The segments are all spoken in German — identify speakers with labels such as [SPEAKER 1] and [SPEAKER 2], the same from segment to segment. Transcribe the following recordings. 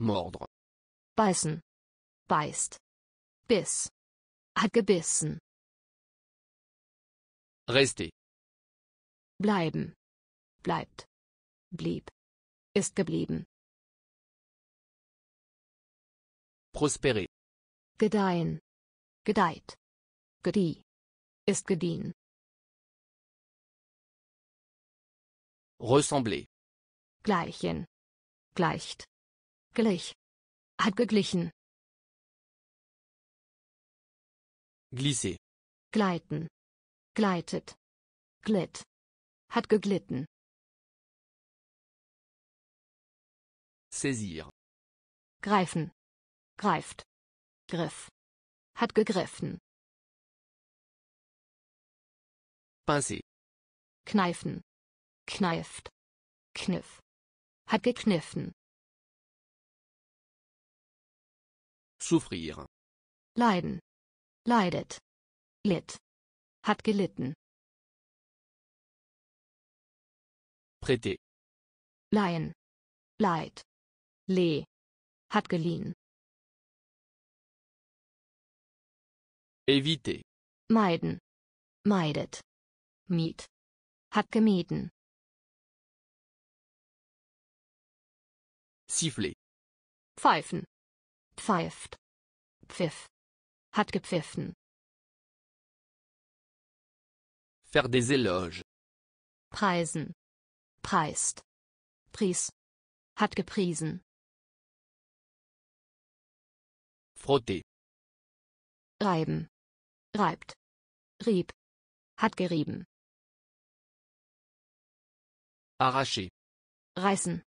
[SPEAKER 1] Mordre. Beißen. Beißt. Biss. Hat gebissen. Rester. Bleiben. Bleibt. Blieb. Ist geblieben. Prospérer. Gedeihen. Gedeiht. Gedieh. Ist gediehen. Ressembler. Gleichen. Gleicht. Gleich. Hat geglichen. glisse Gleiten. Gleitet. Glitt. Hat geglitten. Saisir. Greifen. Greift. Griff. Hat gegriffen. Pincer. Kneifen. Kneift. Kniff. Hat gekniffen. Souffrir. Leiden. Leidet. Litt. Hat gelitten. Prêter. Leihen. Leid. Leh. Hat geliehen. Éviter. Meiden. Meidet. miet Hat gemieden. Siffler. Pfeifen pfeift, pfiff, hat gepfiffen. Faire des éloges. Preisen, preist, pries, hat gepriesen. Frotter. Reiben, reibt, rieb, hat gerieben. Arracher. Reißen.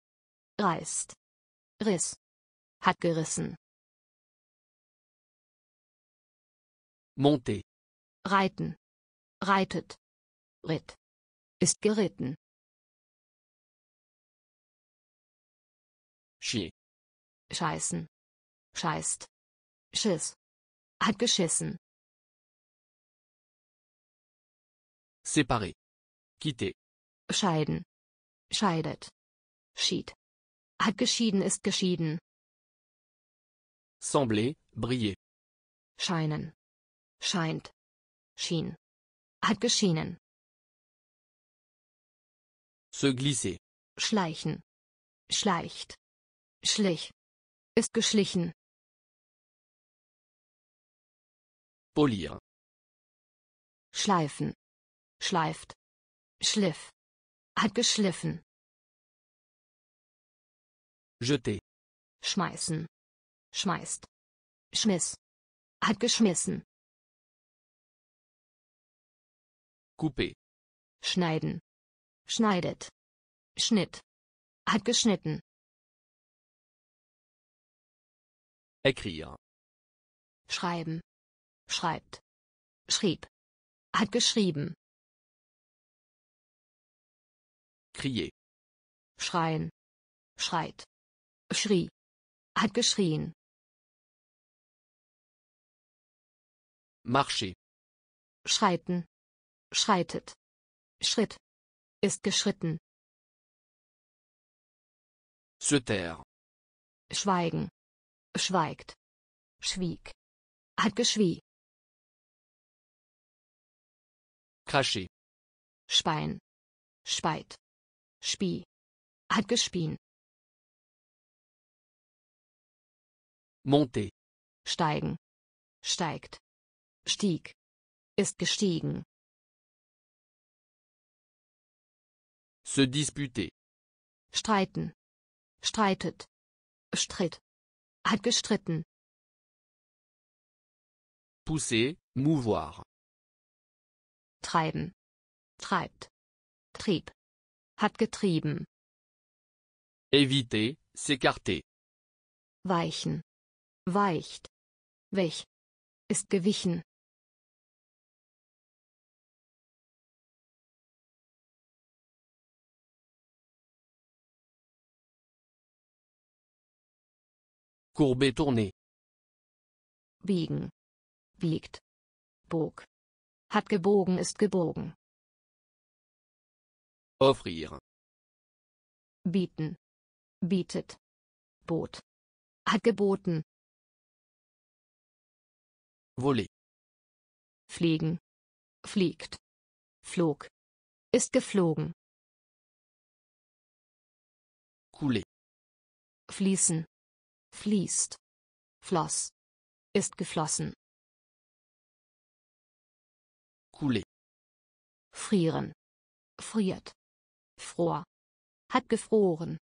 [SPEAKER 1] Reißt. Riss. Hat gerissen. Monter. Reiten. Reitet. Ritt. Ist geritten. Schie. Scheißen. Scheißt. Schiss. Hat geschissen. Séparer. Quitter. Scheiden. Scheidet. Schied. Hat geschieden ist geschieden. Sembler, briller. Scheinen scheint, schien, hat geschienen. Se glisser. Schleichen. Schleicht. Schlich. Ist geschlichen. Polieren. Schleifen. Schleift. Schliff. Hat geschliffen. Jeter. Schmeißen. Schmeißt. Schmiss. Hat geschmissen. Coupé. Schneiden. Schneidet. Schnitt. Hat geschnitten. Écrire. Schreiben. Schreibt. Schrieb. Hat geschrieben. Crier. Schreien. Schreit. Schrie. Hat geschrien. Marcher. Schreiten schreitet. Schritt. Ist geschritten. Se taire. Schweigen. Schweigt. Schwieg. Hat geschwie. Cracher. Spein. Speit. Spie. Hat gespien. Monte. Steigen. Steigt. Stieg. Ist gestiegen. Se disputer. Streiten. Streitet. Stritt. Hat gestritten. Pousser, mouvoir. Treiben. Treibt. Trieb. Hat getrieben. Éviter, s'écarter. Weichen. Weicht. Wech. Ist gewichen. Courber tourner. Biegen. Biegt. Bog. Hat gebogen ist gebogen. Offrir. Bieten. Bietet. Bot. Hat geboten. Voler. Fliegen. Fliegt. Flog. Ist geflogen. Couler. Fließen fließt floss ist geflossen couler frieren friert fror hat gefroren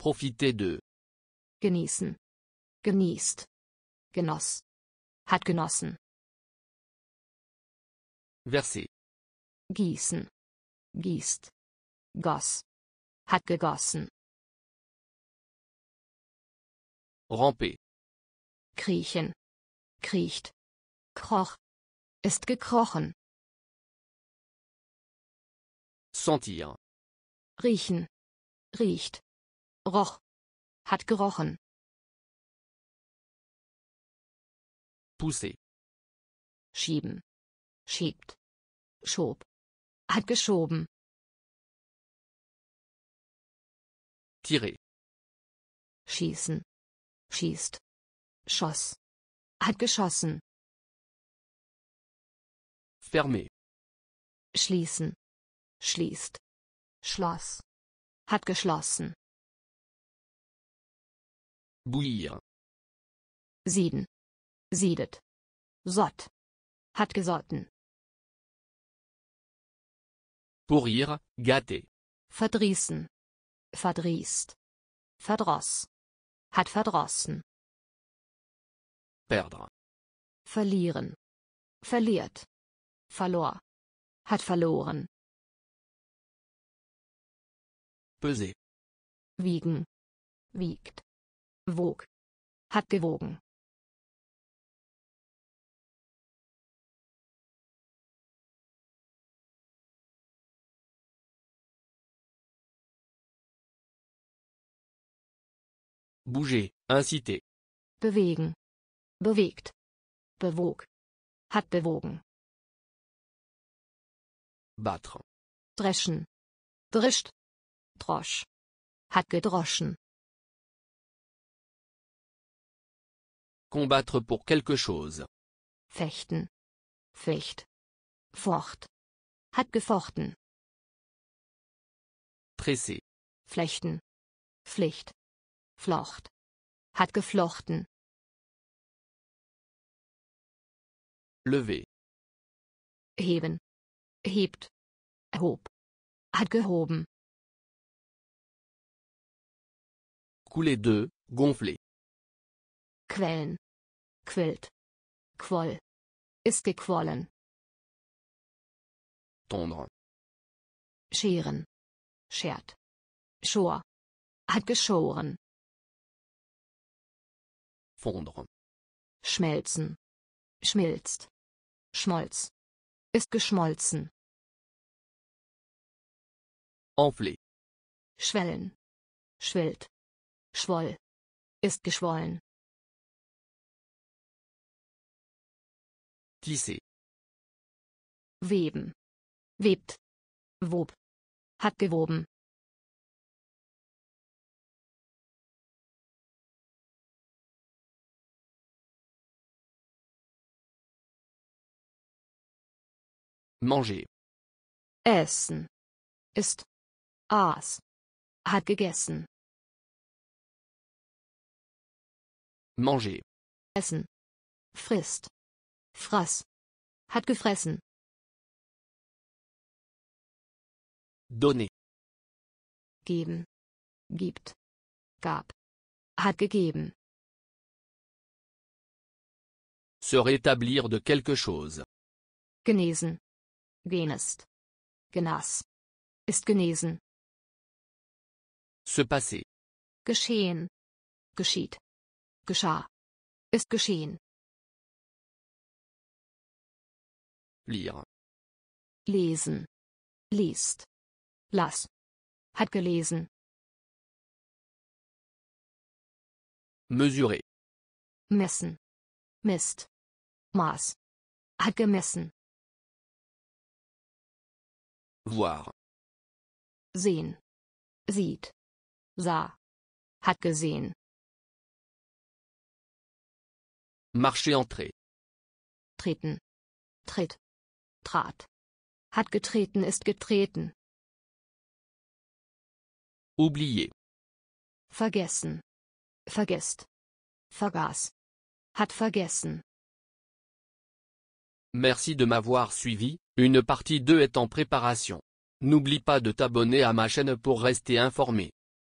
[SPEAKER 1] profiter de genießen genießt genoss hat genossen verser gießen gießt goss hat gegossen Ramper. Kriechen. Kriecht. Kroch. Ist gekrochen. Sentir. Riechen. Riecht. Roch. Hat gerochen. Pousser. Schieben. Schiebt. Schob. Hat geschoben. Tirer. Schießen schießt schoss hat geschossen fermé schließen schließt schloss hat geschlossen bouillir sieden siedet sott hat gesotten pourrir gâter verdrießen verdrießt verdross hat verdrossen. Perda. Verlieren. Verliert. Verlor. Hat verloren. Böse. Wiegen. Wiegt. Wog. Hat gewogen. Bouger, inciter. Bewegen. Bewegt. Bewog. Hat bewogen. Battre. Dreschen. Drischt. Drosch. Hat gedroschen. Combattre pour quelque chose. Fechten. Fecht. Focht. Hat gefochten. Tresser. Flechten. Pflicht. Flocht. Hat geflochten. Lever. Heben. Hebt. Hob. Hat gehoben. Couler de, gonfler. Quellen. Quillt. Quoll. Ist gequollen. Tondre. Scheren. Schert. Schor. Hat geschoren fondre. Schmelzen. Schmilzt. Schmolz. Ist geschmolzen. Enflé. Schwellen. Schwillt. Schwoll. Ist geschwollen. Tisser. Weben. Webt. Wob. Hat gewoben. Manger. Essen. Ist. Aß. Hat gegessen. Manger. Essen. Frisst. Frass. Hat gefressen. Donner. Geben. Gibt. Gab. Hat gegeben. Se rétablir de quelque chose. Genesen. Genest. Genas. Ist genesen. Se passer. Geschehen. Geschieht. Geschah. Ist geschehen. Lire. Lesen. Liest. Lass. Hat gelesen. Mesurer. Messen. Mist. Maß. Hat gemessen. Voir. Sehen. Sieht. Sah. Hat gesehen. Marcher entrer. Treten. Tritt. Trat. Hat getreten ist getreten. Oublier. Vergessen. Vergisst. Vergaß. Hat vergessen. Merci de m'avoir suivi, Une partie 2 est en préparation. N'oublie pas de t'abonner à ma chaîne pour rester informé.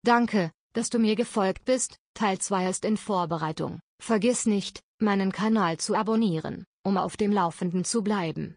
[SPEAKER 1] Danke, dass du mir gefolgt bist. Teil 2 ist in Vorbereitung. Vergiss nicht, meinen Kanal zu abonnieren, um auf dem Laufenden zu bleiben.